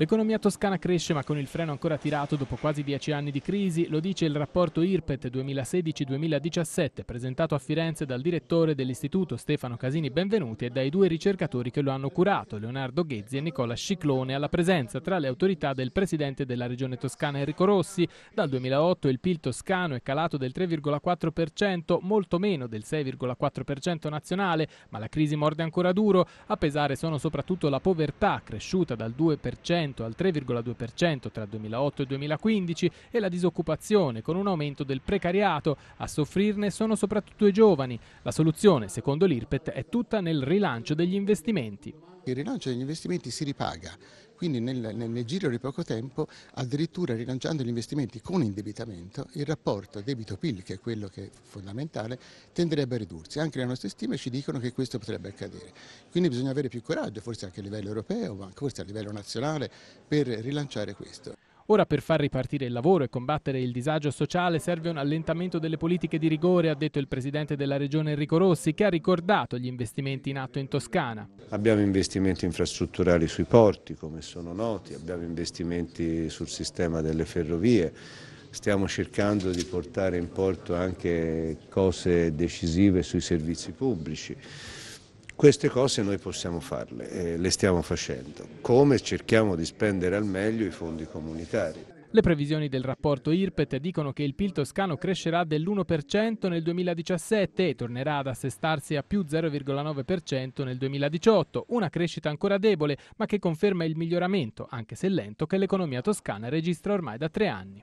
L'economia toscana cresce ma con il freno ancora tirato dopo quasi dieci anni di crisi, lo dice il rapporto IRPET 2016-2017 presentato a Firenze dal direttore dell'istituto Stefano Casini Benvenuti e dai due ricercatori che lo hanno curato, Leonardo Ghezzi e Nicola Sciclone, alla presenza tra le autorità del presidente della regione toscana Enrico Rossi. Dal 2008 il PIL toscano è calato del 3,4%, molto meno del 6,4% nazionale, ma la crisi morde ancora duro. A pesare sono soprattutto la povertà, cresciuta dal 2% al 3,2% tra 2008 e 2015 e la disoccupazione con un aumento del precariato. A soffrirne sono soprattutto i giovani. La soluzione, secondo l'IRPET, è tutta nel rilancio degli investimenti. Il rilancio degli investimenti si ripaga quindi nel, nel, nel giro di poco tempo, addirittura rilanciando gli investimenti con indebitamento, il rapporto debito-PIL, che è quello che è fondamentale, tenderebbe a ridursi. Anche le nostre stime ci dicono che questo potrebbe accadere. Quindi bisogna avere più coraggio, forse anche a livello europeo, ma forse a livello nazionale, per rilanciare questo. Ora per far ripartire il lavoro e combattere il disagio sociale serve un allentamento delle politiche di rigore, ha detto il presidente della regione Enrico Rossi, che ha ricordato gli investimenti in atto in Toscana. Abbiamo investimenti infrastrutturali sui porti, come sono noti, abbiamo investimenti sul sistema delle ferrovie, stiamo cercando di portare in porto anche cose decisive sui servizi pubblici. Queste cose noi possiamo farle e le stiamo facendo, come cerchiamo di spendere al meglio i fondi comunitari. Le previsioni del rapporto IRPET dicono che il PIL toscano crescerà dell'1% nel 2017 e tornerà ad assestarsi a più 0,9% nel 2018, una crescita ancora debole ma che conferma il miglioramento, anche se lento, che l'economia toscana registra ormai da tre anni.